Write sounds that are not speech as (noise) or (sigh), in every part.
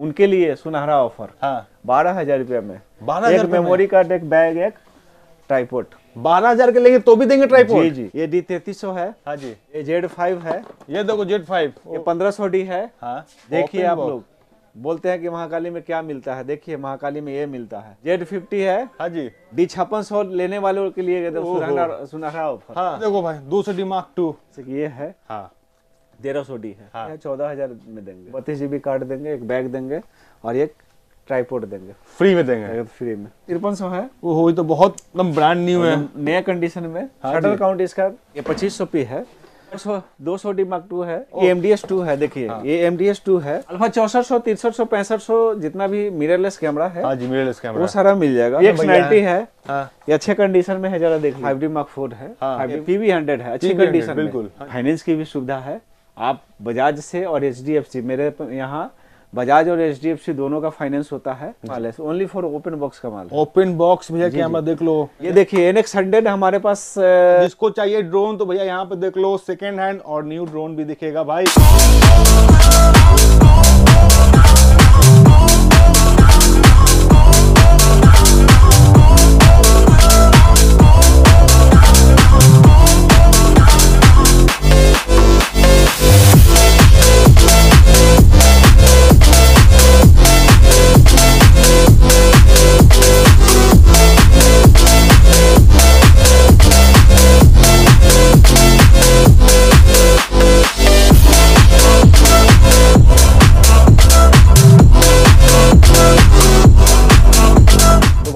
उनके लिए सुनहरा ऑफर हाँ। बारह हजार रुपया में बारह हजार मेमोरी कार्ड एक बैग एक ट्राईपोर्ट बारह हजार के लेंगे तो भी देंगे ट्राईपोर्ट जी जी ये डी तैतीस सौ है हाँ जी ये जेड फाइव है ये देखो जेड फाइव ये पंद्रह सौ डी है हाँ देखिए आप लोग बोलते हैं कि महाकाली में क्या मिलता है देखिए महाकाली में ये मिलता है जेड फिफ्टी है हाँ जी डी छप्पन सौ लेने वालों के लिए सुनहरा ऑफर हाँ देखो भाई दो सौ डी मार्क टू ये है हाँ तेरह सौ डी है हाँ। चौदह हजार में देंगे बत्तीस जीबी कार्ड देंगे एक बैग देंगे और एक ट्राईपोर्ट देंगे फ्री में देंगे फ्री में तिरपन सौ है वो हो तो बहुत एकदम ब्रांड न्यू है नया कंडीशन में शटल हाँ काउंट इसका ये पच्चीस सौ पी है दो सौ डी मार्क टू है ये एम डी एस टू है देखिए हाँ। ये एम डी एस टू है अल्फा चौसठ सौ तिरसठ सौ पैंसठ सौ जितना भी मिररलेस कैमरा है हाँ जी मिररलेस कैमरा वो सारा मिल जाएगा एक्स नाइनटी है हाँ। ये अच्छे कंडीशन में है जरा देखिए फाइव डी मार्क फोर है पीवी हंड्रेड हाँ। है अच्छी कंडीशन बिल्कुल फाइनेंस की भी सुविधा है आप बजाज से और एच डी एफ सी मेरे यहाँ बजाज और एच डी एफ सी दोनों का फाइनेंस होता है ओनली फॉर ओपन बॉक्स का माल ओपन बॉक्स भैया कैमरा देख लो ये देखिए एन एक्स हंड्रेड हमारे पास जिसको चाहिए ड्रोन तो भैया यहाँ पे देख लो सेकेंड हैंड और न्यू ड्रोन भी दिखेगा भाई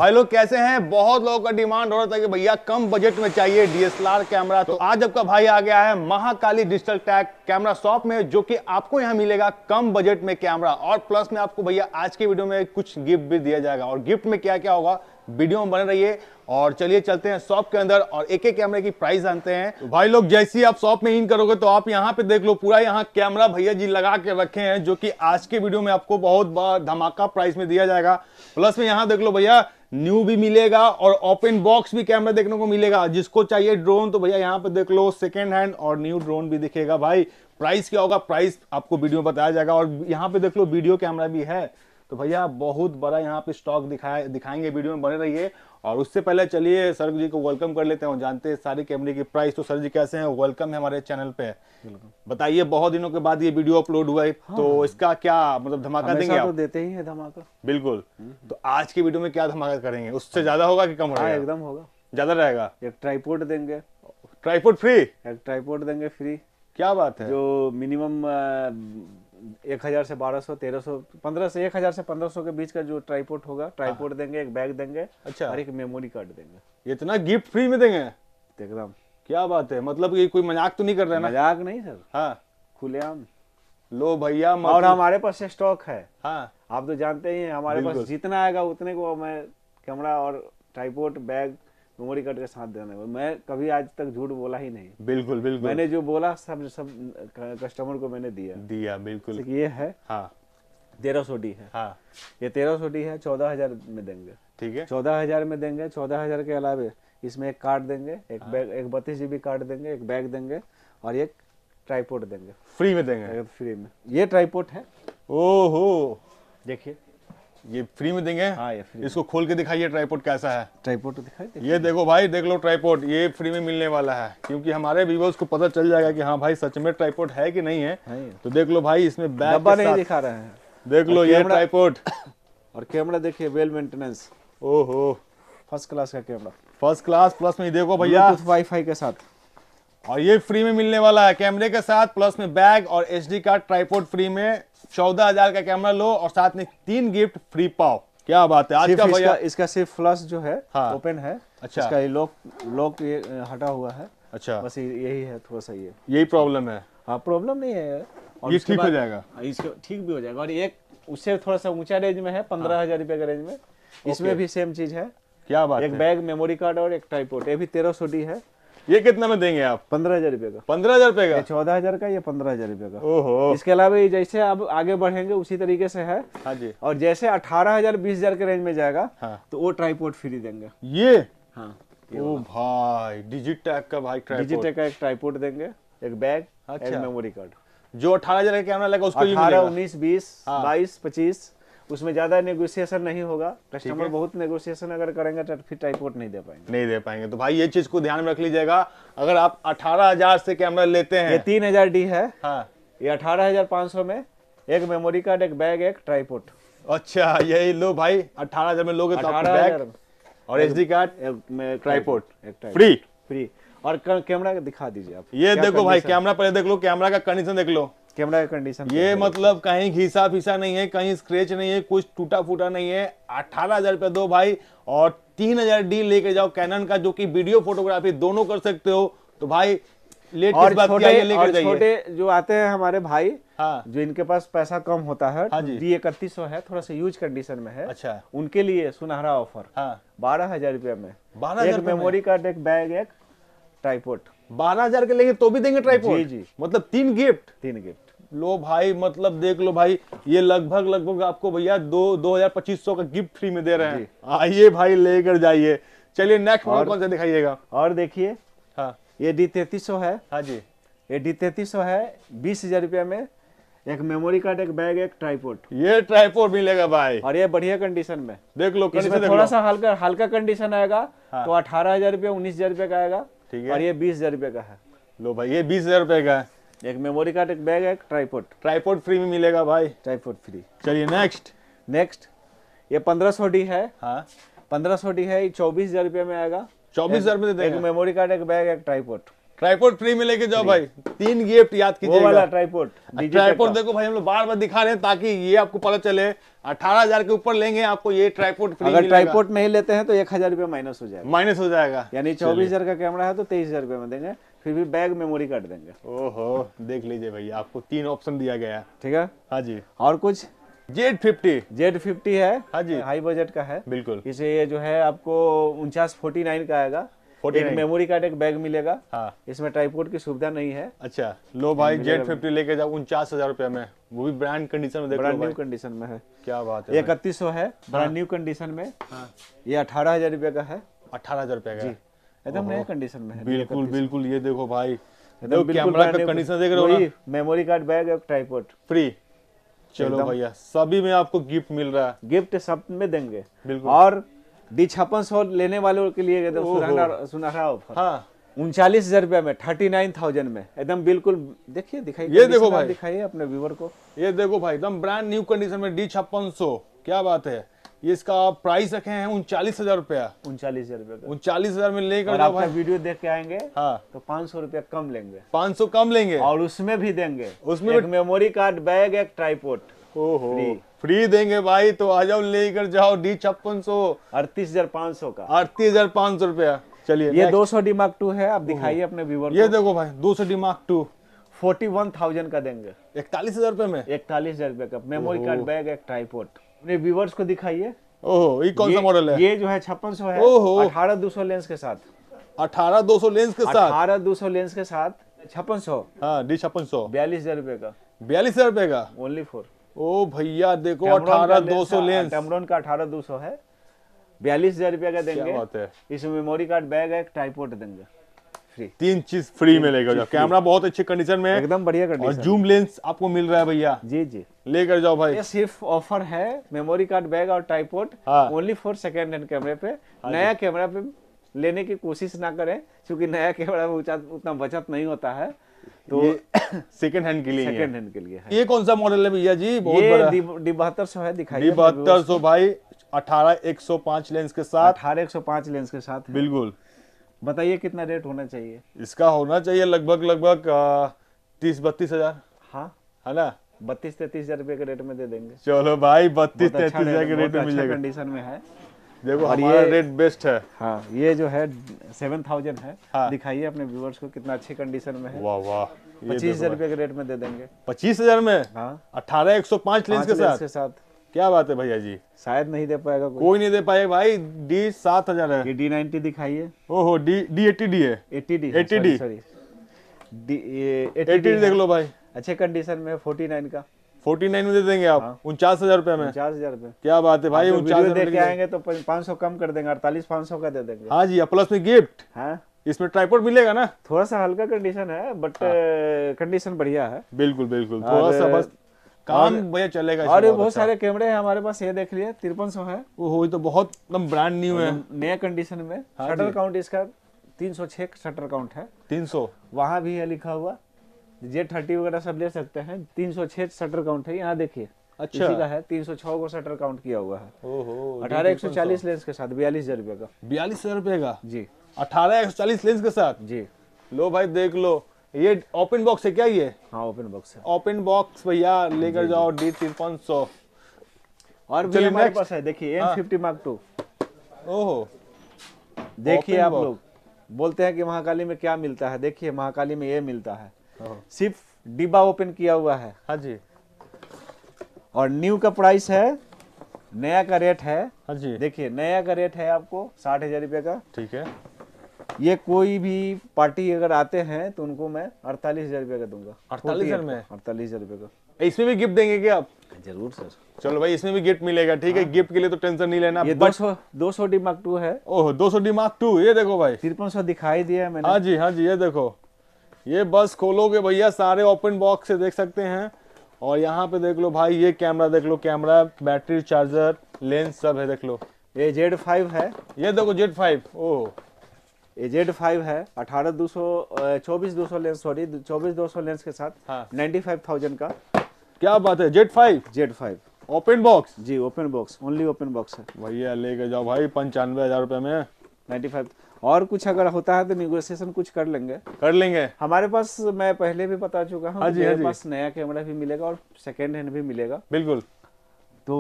भाई लोग कैसे हैं बहुत लोगों का डिमांड हो रहा था कि भैया कम बजट में चाहिए डीएसएलआर कैमरा तो आज आपका भाई आ गया है Mahakali digital tag camera shop में जो कि आपको यहां मिलेगा कम बजट में कैमरा और प्लस में आपको भैया आज के वीडियो में कुछ गिफ्ट भी दिया जाएगा और गिफ्ट में क्या क्या होगा वीडियो में बने रहिए और चलिए चलते हैं शॉप के अंदर और एक एक कैमरे की प्राइस जानते हैं तो भाई लोग जैसे ही आप शॉप में इन करोगे तो आप यहाँ पे देख लो पूरा यहाँ कैमरा भैया जी लगा के रखे हैं जो कि आज के वीडियो में आपको बहुत धमाका प्राइस में दिया जाएगा प्लस में यहाँ देख लो भैया न्यू भी मिलेगा और ओपन बॉक्स भी कैमरा देखने को मिलेगा जिसको चाहिए ड्रोन तो भैया यहाँ पे देख लो सेकेंड हैंड और न्यू ड्रोन भी दिखेगा भाई प्राइस क्या होगा प्राइस आपको वीडियो में बताया जाएगा और यहाँ पे देख लो वीडियो कैमरा भी है तो भैया बहुत बड़ा यहाँ पे स्टॉक दिखाया दिखाएंगे वीडियो में बने रहिए और उससे पहले चलिए सर जी को वेलकम कर लेते हैं जानते हैं सारी कैमरे की प्राइस तो सर जी कैसे हैं वेलकम है हमारे चैनल पे बताइए बहुत दिनों के बाद ये वीडियो अपलोड हुआ है हाँ। तो इसका क्या मतलब धमाका देंगे आप? तो देते ही है धमाका बिल्कुल हम्म। तो आज की वीडियो में क्या धमाका करेंगे उससे ज्यादा होगा की कम होगा हाँ, एकदम होगा ज्यादा रहेगा एक ट्राईपोर्ट देंगे ट्राईपोर्ट फ्री एक ट्राईपोर्ट देंगे फ्री क्या बात है जो मिनिमम एक हज़ार से बारह सौ तेरह सौ पंद्रह से एक हज़ार से पंद्रह सौ के बीच का जो ट्राईपोर्ट होगा ट्राईपोर्ट हाँ। देंगे एक बैग देंगे अच्छा और एक मेमोरी कार्ड देंगे इतना गिफ्ट फ्री में देंगे एकदम क्या बात है मतलब ये कोई मजाक तो नहीं कर रहे मजाक नहीं सर हाँ खुलेआम लो भैया और हमारे पास स्टॉक है हाँ आप तो जानते ही हैं हमारे पास जितना आएगा उतने को मैं कैमरा और ट्राईपोर्ट बैग मेमोरी कार्ड का साथ देना है मैं कभी आज तक झूठ बोला ही नहीं बिल्कुल बिल्कुल मैंने जो बोला सब सब कस्टमर को मैंने दिया दिया बिल्कुल ये है हाँ। तेरह सौ डी है हाँ ये तेरह सौ डी है चौदह हजार में देंगे ठीक है चौदह हजार में देंगे चौदह हजार के अलावे इसमें एक कार्ड देंगे एक हाँ। बैग एक बत्तीस जीबी कार्ड देंगे एक बैग देंगे और एक ट्राईपोर्ट देंगे फ्री में देंगे फ्री में ये ट्राईपोर्ट है ओहो देखिए ये फ्री में देंगे हाँ ये फ्री इसको खोल के दिखाइए ट्राईपोर्ट कैसा है ट्राईपोर्ट तो दिखाई ये देखो भाई देख लो ट्राईपोर्ट ये फ्री में मिलने वाला है क्योंकि हमारे व्यूवर्स को पता चल जाएगा कि हाँ भाई सच में ट्राईपोर्ट है कि नहीं है तो देख लो भाई इसमें बैग नहीं दिखा रहे हैं देख लो ये ट्राईपोर्ट (coughs) और कैमरा देखिए वेल मेंटेनेंस ओहो फर्स्ट क्लास का कैमरा फर्स्ट क्लास प्लस में देखो भैया फाई के साथ और ये फ्री में मिलने वाला है कैमरे के साथ प्लस में बैग और H D card tripod free में चौदह हजार का कैमरा लो और साथ में तीन गिफ्ट फ्री पाओ क्या बात है आज का भैया इसका सिर्फ फ्लस जो है हाँ, ओपन है अच्छा इसका ये लोक, लोक ये हटा हुआ है अच्छा बस यही है थोड़ा सा ये यही प्रॉब्लम है हाँ प्रॉब्लम नहीं है और ये ठीक हो जाएगा हाँ, इसको ठीक भी हो जाएगा और एक उससे थोड़ा सा ऊंचा रेंज में है हाँ। पंद्रह हजार रुपए का रेंज में इसमें भी सेम चीज है क्या बात एक बैग मेमोरी कार्ड और एक ट्राईपोर्ट ये भी तेरह सौ डी है ये कितना में देंगे आप पंद्रह हजार रुपए का पंद्रह हजार रुपए का चौदह हजार का ये पंद्रह हजार रुपए का ओहो इसके अलावा ये जैसे आप आगे बढ़ेंगे उसी तरीके से है हाँ जी और जैसे अठारह हजार बीस हजार के रेंज में जाएगा हाँ। तो वो ट्राईपोर्ट फ्री देंगे ये हाँ ओ भाई डिजिटैक का भाई डिजिटैक का एक ट्राईपोर्ट देंगे एक बैग मेमोरी कार्ड जो अठारह हजार का कैमरा लगा उसको अठारह उन्नीस बीस हाँ। बाईस पच्चीस उसमें ज़्यादा नेगोशिएशन नहीं होगा कस्टमर बहुत नेगोशिएशन अगर करेंगे तो फिर टाइपोर्ट नहीं दे पाएंगे नहीं दे पाएंगे तो भाई ये चीज़ को ध्यान में रख लीजिएगा अगर आप अठारह हजार से कैमरा लेते हैं ये तीन हजार डी है हाँ ये अठारह हजार पाँच सौ में एक मेमोरी कार्ड एक बैग एक ट्राईपोर्ट अच्छा यही लो भाई अठारह हजार में लोगे तो बैग और H D card tripod free free और कैमरा दिखा दीजिए आप ये देखो भाई कैमरा पहले देख लो कैमरा का कंडीशन देख लो कैमरा कंडीशन ये मतलब कहीं घिसा फिसा नहीं है कहीं स्क्रेच नहीं है कुछ टूटा फूटा नहीं है अठारह हजार रुपया दो भाई और तीन हजार डी लेके जाओ कैनन का जो कि वीडियो फोटोग्राफी दोनों कर सकते हो तो भाई लेट और छोटे और छोटे जो आते हैं हमारे भाई हाँ। जो इनके पास पैसा कम होता है डी हाँ तो इकतीस है थोड़ा सा यूज कंडीशन में है अच्छा उनके लिए सुनहरा ऑफर हाँ। बारह हजार रुपया में बारह हजार मेमोरी कार्ड एक बैग एक ट्राईपोर्ट बारह हजार के लेंगे तो भी देंगे ट्राईपोर्ट जी जी मतलब तीन गिफ्ट तीन गिफ्ट लो भाई मतलब देख लो भाई ये लगभग लगभग आपको भैया दो दो हजार पच्चीस सौ का गिफ्ट फ्री में दे रहे हैं आइए भाई लेकर जाइए चलिए नेक्स्ट मॉडल कौन सा दिखाइएगा और देखिए हाँ ये डी तैतीस सौ है हाँ जी ये डी तैतीस सौ है बीस हजार रुपया में एक मेमोरी कार्ड एक बैग एक ट्राईपोर्ट ये ट्राईपोर्ट मिलेगा भाई और ये बढ़िया कंडीशन में देख लो कंडीशन थोड़ा सा हल्का हल्का कंडीशन आएगा हाँ। तो अठारह हजार रुपया उन्नीस हजार रुपये का आएगा ठीक है और ये बीस हजार रुपये का है लो भाई ये बीस हजार रुपये का है एक मेमोरी कार्ड एक बैग एक ट्राईपोर्ट ट्राईपोर्ट फ्री में मिलेगा भाई ट्राईपोर्ट फ्री चलिए नेक्स्ट नेक्स्ट ये पंद्रह सौ डी है हाँ पंद्रह सौ डी है चौबीस हजार रुपये में आएगा चौबीस हजार में एक मेमोरी कार्ड एक बैग एक ट्राईपोर्ट ट्राईपोर्ट फ्री में लेके जाओ भाई तीन गिफ्ट याद कीजिए वाला ट्राईपोर्ट ट्राईपोर्ट देखो भाई हम लोग बार बार दिखा रहे हैं ताकि ये आपको पता चले अठारह हजार के ऊपर लेंगे आपको ये ट्राईपोर्ट फ्री अगर ट्राईपोर्ट नहीं लेते हैं तो एक हजार रुपया माइनस हो जाएगा माइनस हो जाएगा यानी चौबीस हजार का कैमरा है तो तेईस हजार रुपये में देंगे फिर भी बैग मेमोरी काट देंगे ओहो देख लीजिए भैया आपको तीन ऑप्शन दिया गया है ठीक है हाँ जी और कुछ जेड फिफ्टी जेड फिफ्टी है हाँ जी हाई बजट का है बिल्कुल इसे ये जो है आपको उनचास फोर्टी नाइन का आएगा एक मेमोरी कार्ड एक बैग मिलेगा हाँ इसमें ट्राईपोर्ट की सुविधा नहीं है अच्छा लो भाई जेड फिफ्टी लेके जाओ उनचास हजार रुपया में वो भी ब्रांड कंडीशन में ब्रांड न्यू कंडीशन में है क्या बात है इकतीस सौ है ब्रांड न्यू कंडीशन में हाँ। ये अठारह हजार रुपये का है अठारह हजार रुपये का एकदम नए कंडीशन में बिल्कुल बिल्कुल ये देखो भाई कंडीशन देख रहे हो memory card bag tripod free चलो भैया सभी में आपको गिफ्ट मिल रहा है गिफ्ट सब में देंगे बिल्कुल और डी छप्पन सौ लेने वालों के लिए एकदम सुनहरा ऑफर हाँ। उनचालीस हजार रुपया में थर्टी नाइन थाउजेंड में एकदम बिल्कुल देखिए दिखाइए ये देखो भाई दिखाइए अपने व्यूवर को ये देखो भाई एकदम ब्रांड न्यू कंडीशन में डी छप्पन सौ क्या बात है ये इसका प्राइस रखे हैं उनचालीस हजार रुपया उनचालीस हजार रुपया उनचालीस हजार में लेकर आपका वीडियो देख के आएंगे हाँ तो पाँच सौ रुपया कम लेंगे पाँच सौ कम लेंगे और उसमें भी देंगे उसमें एक मेमोरी कार्ड बैग एक ट्राईपोर्ट ओहो फ्री।, फ्री देंगे भाई तो आ जाओ लेकर जाओ डी छप्पन सौ अड़तीस हजार पाँच सौ का अड़तीस हजार पाँच सौ रुपया चलिए ये दो सौ डी मार्क टू है आप दिखाइए अपने व्यूवर ये देखो भाई दो सौ D mark two forty one thousand का देंगे इकतालीस हजार रुपये में इकतालीस हजार रुपये का मेमोरी कार्ड बैग एक ट्राईपोर्ट अपने व्यूवर्स को दिखाइए ओहो ये कौन सा मॉडल है ये जो है छप्पन सौ है ओहो अठारह दो सौ लेंस के साथ अठारह दो सौ लेंस के साथ अठारह दो सौ लेंस के साथ छप्पन सौ हाँ डी छप्पन सौ बयालीस हजार रूपए का बयालीस हजार रूपए का ओनली फोर ओ भैया देखो अठारह दो सौ लेंस कैमरोन का अठारह दो सौ है बयालीस हजार रूपया का देंगे इसमें मेमोरी कार्ड बैग है टाइपोर्ट देंगे फ्री तीन चीज फ्री मिलेगा जाओ कैमरा बहुत अच्छी कंडीशन में एकदम बढ़िया कंडीशन और जूम लेंस आपको मिल रहा है भैया जी जी लेकर जाओ भाई ये सिर्फ ऑफर है मेमोरी कार्ड बैग और tripod only for second hand कैमरे पे हाँ नया कैमरा पे लेने की कोशिश ना करें क्योंकि नया कैमरा में उतना बचत नहीं होता है तो सेकंड हैंड के लिए सेकंड हैंड के लिए है। ये कौन सा मॉडल है भैया जी बहुत ये बड़ा सौ है दिखाई बहत्तर सौ भाई अठारह एक सौ पांच लेंस के साथ अठारह एक सौ पांच लेंस के साथ बिल्कुल बताइए कितना रेट होना चाहिए इसका होना चाहिए लगभग लगभग तीस बत्तीस हजार हाँ है ना बत्तीस तैतीस हजार रुपये के रेट में दे देंगे चलो भाई बत्तीस तैतीस अच्छा हजार के रेट में कंडीशन अच्छा में है देखो हमारा रेट बेस्ट है हाँ ये जो है सेवन थाउजेंड है हाँ। दिखाइए अपने व्यूवर्स को कितना अच्छी कंडीशन में है वाह वाह पच्चीस हजार रुपए के रेट में दे देंगे पच्चीस हजार में हाँ। अठारह एक सौ पाँच लेंस के साथ क्या बात है भैया जी शायद नहीं दे पाएगा कोई, कोई नहीं दे पाएगा भाई डी सात हजार है डी नाइनटी दिखाइए ओहो डी डी एटी डी है eighty D eighty D sorry eighty D देख लो भाई अच्छे कंडीशन में फोर्टी नाइन का फोर्टी नाइन में दे देंगे आप हाँ। उनचास हजार रुपए में उनचास हजार रुपए क्या बात है भाई उनचास दे के आएंगे तो पाँच सौ कम कर देंगे अड़तालीस पाँच सौ का दे देंगे हाँ जी प्लस में गिफ्ट हाँ इसमें ट्राईपोर्ट मिलेगा ना थोड़ा सा हल्का कंडीशन है बट कंडीशन हाँ। बढ़िया है बिल्कुल बिल्कुल थोड़ा सा बस काम भैया चलेगा और बहुत अच्छा। सारे कैमरे हैं हमारे पास ये देख लिए तिरपन सौ है वो तो बहुत एकदम ब्रांड न्यू है नया कंडीशन में शटर हाँ काउंट इसका तीन सौ छह शटर काउंट है तीन सौ वहाँ भी है लिखा हुआ जे थर्टी वगैरह सब ले सकते हैं तीन सौ छह शटर काउंट है यहाँ देखिए अच्छा इसी का है तीन सौ छह को शटर काउंट किया हुआ है अठारह एक सौ चालीस लेंस के साथ बयालीस हजार रुपए का बयालीस हजार रुपए का जी अठारह एक सौ चालीस लेंस के साथ जी लो भाई देख लो ये ओपन बॉक्स है क्या ये हाँ ओपन बॉक्स है ओपन बॉक्स भैया लेकर जाओ डी तिरपन सौ और भी हमारे पास है देखिए एम फिफ्टी मार्क टू ओहो देखिए आप लोग बोलते हैं कि महाकाली में क्या मिलता है देखिए महाकाली में ये मिलता है सिर्फ डिब्बा ओपन किया हुआ है हाँ जी और न्यू का प्राइस है नया का रेट है हाँ जी देखिए नया का रेट है आपको साठ हजार रुपये का ठीक है ये कोई भी पार्टी अगर आते हैं तो उनको मैं अड़तालीस हजार रुपये का दूंगा अड़तालीस हजार में अड़तालीस हजार रुपये का इसमें भी गिफ्ट देंगे क्या आप जरूर सर चलो भाई इसमें भी गिफ्ट मिलेगा ठीक है गिफ्ट हाँ। के लिए तो टेंशन नहीं लेना ये दो सौ डी मार्क टू है ओह सौ डी मार्क टू ये देखो भाई तिरपन सौ दिखाई दिया मैंने हाँ जी हाँ जी ये देखो ये बस खोलोगे भैया सारे ओपन बॉक्स से देख सकते हैं और यहाँ पे देख लो भाई ये कैमरा देख लो कैमरा बैटरी चार्जर लेंस सब है देख लो ये जेड फाइव है ये देखो जेड फाइव ओह जेड फाइव है अठारह दो सौ चौबीस दो सौ लेंस सॉरी चौबीस दो सौ लेंस के साथ हाँ। नाइन्टी फाइव थाउजेंड का क्या बात है Z five Z five open box जी open box only open box है भैया लेके जाओ भाई पंचानवे हजार रुपए में नाइन्टी फाइव और कुछ अगर होता है तो निगोसिएशन कुछ कर लेंगे कर लेंगे हमारे पास मैं पहले भी बता चुका हूँ हाँ मेरे हाँ पास नया कैमरा भी मिलेगा और सेकेंड हैंड भी मिलेगा बिल्कुल तो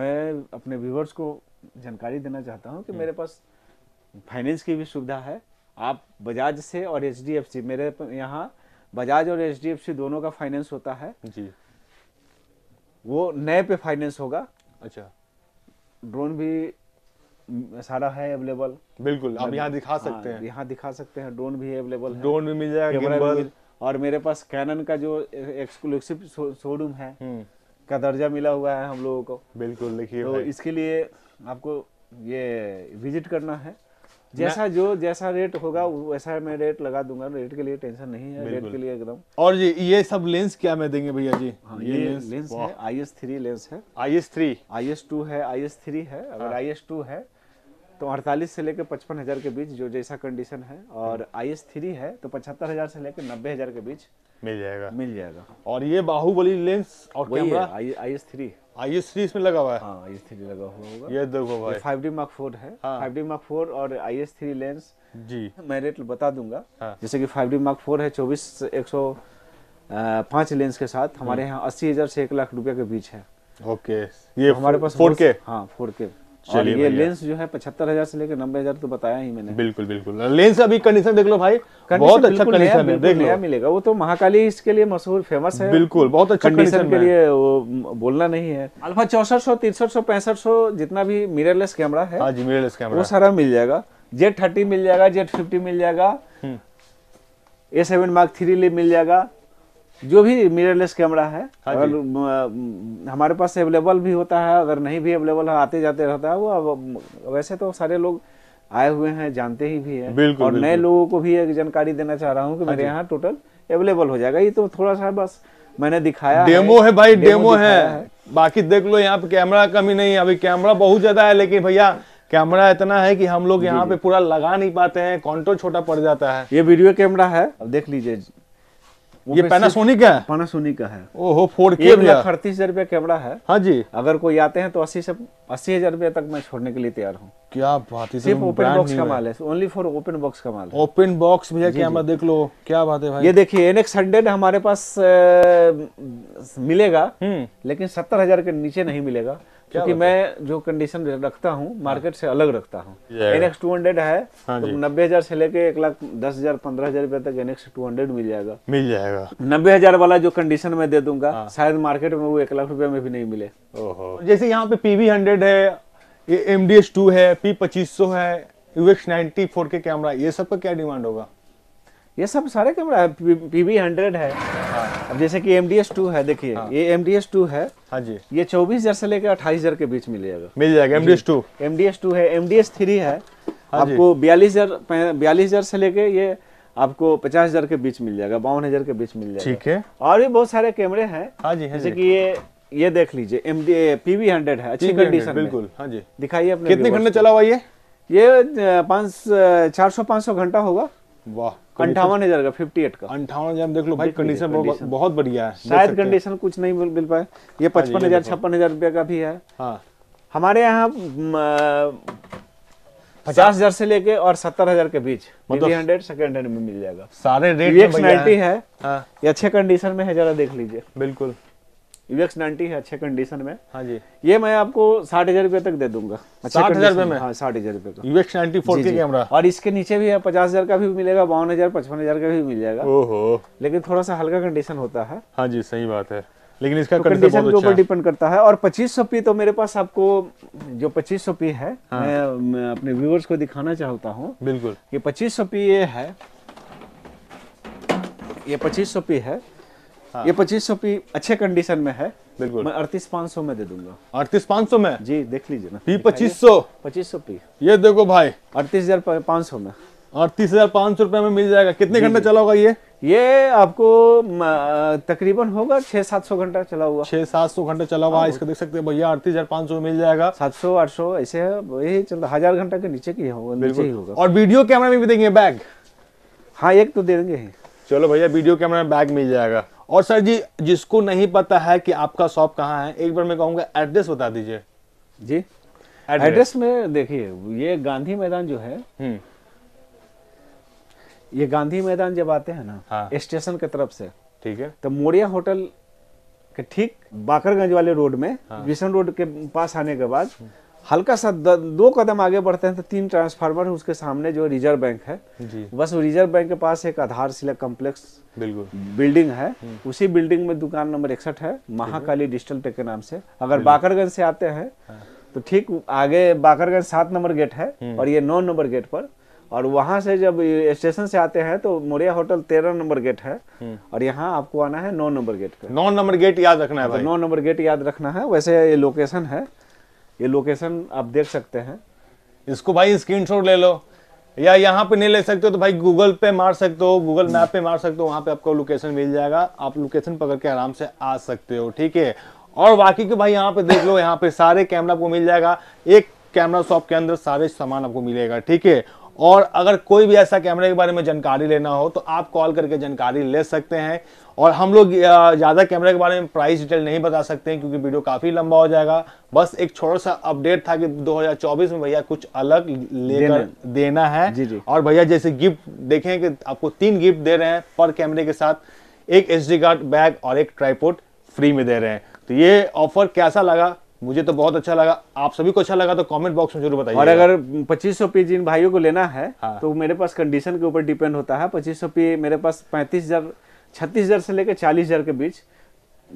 मैं अपने व्यूवर्स को जानकारी देना चाहता हूँ कि हम्म। मेरे पास फाइनेंस की भी सुविधा है आप बजाज से और एच डी एफ सी मेरे यहाँ बजाज और एच डी एफ सी दोनों का फाइनेंस होता है जी वो नए पे फाइनेंस होगा अच्छा ड्रोन भी सारा है अवेलेबल बिल्कुल आप यहाँ दिखा हाँ, सकते हैं यहाँ दिखा सकते हैं ड्रोन भी अवेलेबल ड्रोन भी मिल जाएगा और मेरे पास कैनन का जो एक्सक्लूसिव शोरूम है हम्म। का दर्जा मिला हुआ है हम लोगों को बिल्कुल देखिए तो इसके लिए आपको ये विजिट करना है जैसा जो जैसा रेट होगा वैसा मैं रेट लगा दूंगा रेट के लिए टेंशन नहीं है रेट के लिए एकदम और ये ये सब लेंस क्या मैं देंगे भैया जी हाँ, ये, लेंस, है आई एस थ्री लेंस है I S three I S two है आई एस थ्री है अगर आई एस टू है तो अड़तालीस से लेकर पचपन हजार के बीच जो जैसा कंडीशन है और आई एस थ्री है तो पचहत्तर हजार से लेकर नब्बे हजार के बीच मिल जाएगा मिल जाएगा और ये बाहुबली लेंस और camera I S three I S three लगा हुआ है हाँ आई थ्री लगा हुआ होगा ये देखो भाई फाइव डी मार्क फोर है फाइव डी मार्क फोर और आई एस थ्री लेंस जी मैं रेट बता दूंगा हाँ। जैसे कि फाइव डी मार्क फोर है चौबीस एक सौ लेंस के साथ हमारे हम्म। यहाँ अस्सी हजार से एक लाख रुपए के बीच है ओके ये तो हमारे पास फोर के हाँ फोर के चलिए ये लेंस जो है पचहत्तर हजार से लेकर नब्बे हजार तो बताया ही मैंने बिल्कुल बिल्कुल लेंस अभी कंडीशन देख लो भाई बहुत अच्छा कंडीशन है देख लो मिलेगा वो तो महाकाली इसके लिए मशहूर फेमस है बिल्कुल बहुत अच्छा कंडीशन के लिए वो बोलना नहीं है अल्फा चौसठ सौ तिरसठ सौ पैंसठ सौ जितना भी मिररलेस कैमरा है हाँ वो सारा मिल जाएगा जेड थर्टी मिल जाएगा जेड फिफ्टी मिल जाएगा ए सेवन मार्क थ्री मिल जाएगा जो भी मिररलेस कैमरा है हाँ हमारे पास अवेलेबल भी होता है अगर नहीं भी अवेलेबल आते जाते रहता है वो वैसे तो सारे लोग आए हुए हैं जानते ही भी है बिल्कुल, और नए लोगों को भी एक जानकारी देना चाह रहा हूँ कि हाँ मेरे यहाँ टोटल अवेलेबल हो जाएगा ये तो थोड़ा सा बस मैंने दिखाया डेमो है, है भाई डेमो, है।, है बाकी देख लो यहाँ पे कैमरा कमी नहीं है अभी कैमरा बहुत ज्यादा है लेकिन भैया कैमरा इतना है कि हम लोग यहाँ पे पूरा लगा नहीं पाते हैं कॉन्टो छोटा पड़ जाता है ये वीडियो कैमरा है अब देख लीजिए ये पैनासोनिक है पैनासोनिक का है ओहो फोर के एक अड़तीस हजार रुपया कैमरा है हाँ जी अगर कोई आते हैं तो अस्सी से अस्सी हजार रुपया तक मैं छोड़ने के लिए तैयार हूँ क्या बात है सिर्फ ओपन बॉक्स का माल है ओनली फॉर ओपन बॉक्स का माल ओपन बॉक्स भैया कैमरा देख लो क्या बात है भाई ये देखिए एन एक्स हंड्रेड हमारे पास मिलेगा हम्म। लेकिन सत्तर हजार के नीचे नहीं मिलेगा क्योंकि मैं जो कंडीशन रखता हूँ मार्केट हाँ। से अलग रखता हूँ एन एक्स टू हंड्रेड है हाँ तो नब्बे हजार से लेके एक लाख दस हजार पंद्रह हजार रूपए तक एन एक्स टू हंड्रेड मिल जाएगा मिल जाएगा नब्बे हजार वाला जो कंडीशन में दे दूंगा हाँ। शायद मार्केट में वो एक लाख रूपये में भी नहीं मिले जैसे यहाँ पे पीवी हंड्रेड है एम डी एस टू है पी पच्चीस सौ है फोर के कैमरा ये सब का क्या डिमांड होगा ये सब सारे कैमरा है पी वी हंड्रेड है हाँ। अब जैसे कि एम डी एस टू है देखिए हाँ। ये एम डी एस टू है हाँ जी ये चौबीस हजार से लेकर अट्ठाईस हजार के बीच मिल जाएगा मिल जाएगा M D S two M D S two है एम डी एस थ्री है हाँ आपको बयालीस हजार बयालीस हजार से लेके ये आपको पचास हजार के बीच मिल जाएगा बावन हजार के बीच मिल जाएगा ठीक है और भी बहुत सारे कैमरे हैं हाँ जी हाँ जैसे कि ये ये देख लीजिए M D P V hundred है अच्छी कंडीशन बिल्कुल हाँ जी दिखाइए अपने कितने घंटे चला हुआ ये ये पाँच चार सौ पाँच सौ घंटा होगा वाह अंठावन हजार का फिफ्टी एट का अंठावन हजार देख लो भाई कंडीशन बहुत बढ़िया है शायद कंडीशन कुछ नहीं मिल पाए हाँ ये पचपन हजार छप्पन हजार रुपया का भी है हाँ। हमारे यहाँ पचास हजार से लेके और सत्तर हजार के बीच मतलब हंड्रेड सेकेंड हैंड में मिल जाएगा सारे रेट नाइन्टी है हाँ। ये अच्छे कंडीशन में है जरा देख लीजिए बिल्कुल यूएक्स e नाइन्टी है अच्छे कंडीशन में हाँ जी ये मैं आपको साठ हजार रुपए तक दे दूंगा साठ हजार में हाँ, साठ हजार रुपए का यूएक्स नाइन्टी फोर के कैमरा और इसके नीचे भी है पचास हजार का भी मिलेगा बावन हजार पचपन हजार का भी मिल जाएगा ओहो लेकिन थोड़ा सा हल्का कंडीशन होता है हाँ जी सही बात है लेकिन इसका कंडीशन तो तो के अच्छा ऊपर डिपेंड करता है और पच्चीस सौ पी तो मेरे पास आपको जो पच्चीस सौ पी है हाँ। मैं, मैं अपने व्यूवर्स को दिखाना चाहता हूँ बिल्कुल ये पच्चीस सौ पी ये है ये पच्चीस सौ पी है हाँ। ये पच्चीस सौ पी अच्छे कंडीशन में है बिल्कुल मैं अड़तीस पाँच सौ में दे दूंगा अड़तीस पाँच सौ में जी देख लीजिए ना पी पच्चीस सौ पच्चीस सौ पी ये देखो भाई अड़तीस हजार पाँच सौ में अड़तीस हजार पाँच सौ रुपए में मिल जाएगा कितने घंटे चला होगा ये ये आपको तकरीबन होगा छह सात सौ घंटा चला हुआ छह सात सौ घंटा चला हुआ हाँ। इसको देख सकते हैं भैया अड़तीस हजार पाँच सौ मिल जाएगा सात सौ आठ सौ ऐसे यही चल रहा हजार घंटा के नीचे की होगा बिल्कुल ही होगा और वीडियो कैमरा में भी देंगे बैग हाँ एक तो दे देंगे चलो भैया वीडियो कैमरा में बैग मिल जाएगा और सर जी जिसको नहीं पता है कि आपका शॉप कहाँ है एक बार मैं कहूँगा एड्रेस बता दीजिए जी एड्रेस में देखिए ये गांधी मैदान जो है हम्म। ये गांधी मैदान जब आते हैं ना हाँ। स्टेशन के तरफ से ठीक है तो मोरिया होटल के ठीक बाकरगंज वाले रोड में हाँ। विशन रोड के पास आने के बाद हम्म। हल्का सा दो कदम आगे बढ़ते हैं तो तीन ट्रांसफार्मर है उसके सामने जो रिजर्व बैंक है बस रिजर्व बैंक के पास एक आधारशिला कम्प्लेक्स बिल्डिंग है हम्म। उसी बिल्डिंग में दुकान नंबर इकसठ है महाकाली डिजिटल टेक के नाम से अगर बाकरगंज से आते हैं हाँ। तो ठीक आगे बाकरगंज सात नंबर गेट है हम्म। और ये नौ नंबर गेट पर और वहाँ से जब स्टेशन से आते हैं तो मोरिया होटल तेरह नंबर गेट है हम्म। और यहाँ आपको आना है नौ नंबर गेट का नौ नंबर गेट याद रखना है तो नौ नंबर गेट याद रखना है वैसे ये लोकेशन है ये लोकेशन आप देख सकते हैं इसको भाई स्क्रीनशॉट ले लो या यहाँ पे नहीं ले सकते हो तो भाई गूगल पे मार सकते हो गूगल मैप पे मार सकते हो वहाँ पे आपको लोकेशन मिल जाएगा आप लोकेशन पकड़ के आराम से आ सकते हो ठीक है और बाकी के भाई यहाँ पे देख लो यहाँ पे सारे कैमरा आपको मिल जाएगा एक कैमरा शॉप के अंदर सारे सामान आपको मिलेगा ठीक है और अगर कोई भी ऐसा कैमरे के बारे में जानकारी लेना हो तो आप कॉल करके जानकारी ले सकते हैं और हम लोग ज़्यादा कैमरे के बारे में प्राइस डिटेल नहीं बता सकते हैं क्योंकि वीडियो काफ़ी लंबा हो जाएगा बस एक छोटा सा अपडेट था कि 2024 में भैया कुछ अलग लेकर देना है जी जी। और भैया जैसे गिफ्ट देखें कि आपको तीन गिफ्ट दे रहे हैं पर कैमरे के साथ एक एस कार्ड बैग और एक ट्राईपोर्ट फ्री में दे रहे हैं तो ये ऑफर कैसा लगा मुझे तो बहुत अच्छा लगा आप सभी को अच्छा लगा तो कमेंट बॉक्स में जरूर बताइए और अगर 2500 पी जिन भाइयों को लेना है हाँ। तो मेरे पास कंडीशन के ऊपर डिपेंड होता है 2500 पे मेरे पास 35000 36000 से लेकर 40000 के बीच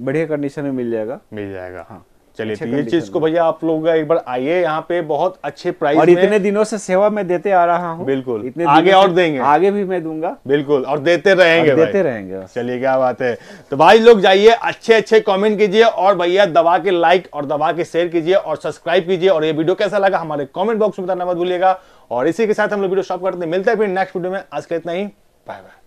बढ़िया कंडीशन में मिल जाएगा मिल जाएगा हाँ चलिए तो ये चीज को भैया आप लोग एक बार आइए यहाँ पे बहुत अच्छे प्राइस और इतने दिनों से सेवा में देते आ रहा हूँ बिल्कुल इतने आगे और देंगे आगे भी मैं दूंगा बिल्कुल और देते रहेंगे और देते रहेंगे चलिए क्या बात है तो भाई लोग जाइए अच्छे अच्छे कॉमेंट कीजिए और भैया दबा के लाइक और दबा के शेयर कीजिए और सब्सक्राइब कीजिए और ये वीडियो कैसा लगा हमारे कॉमेंट बॉक्स में बताना मत भूलिएगा और इसी के साथ हम लोग वीडियो शॉप करते हैं मिलते हैं फिर नेक्स्ट वीडियो में आज का इतना ही बाय बाय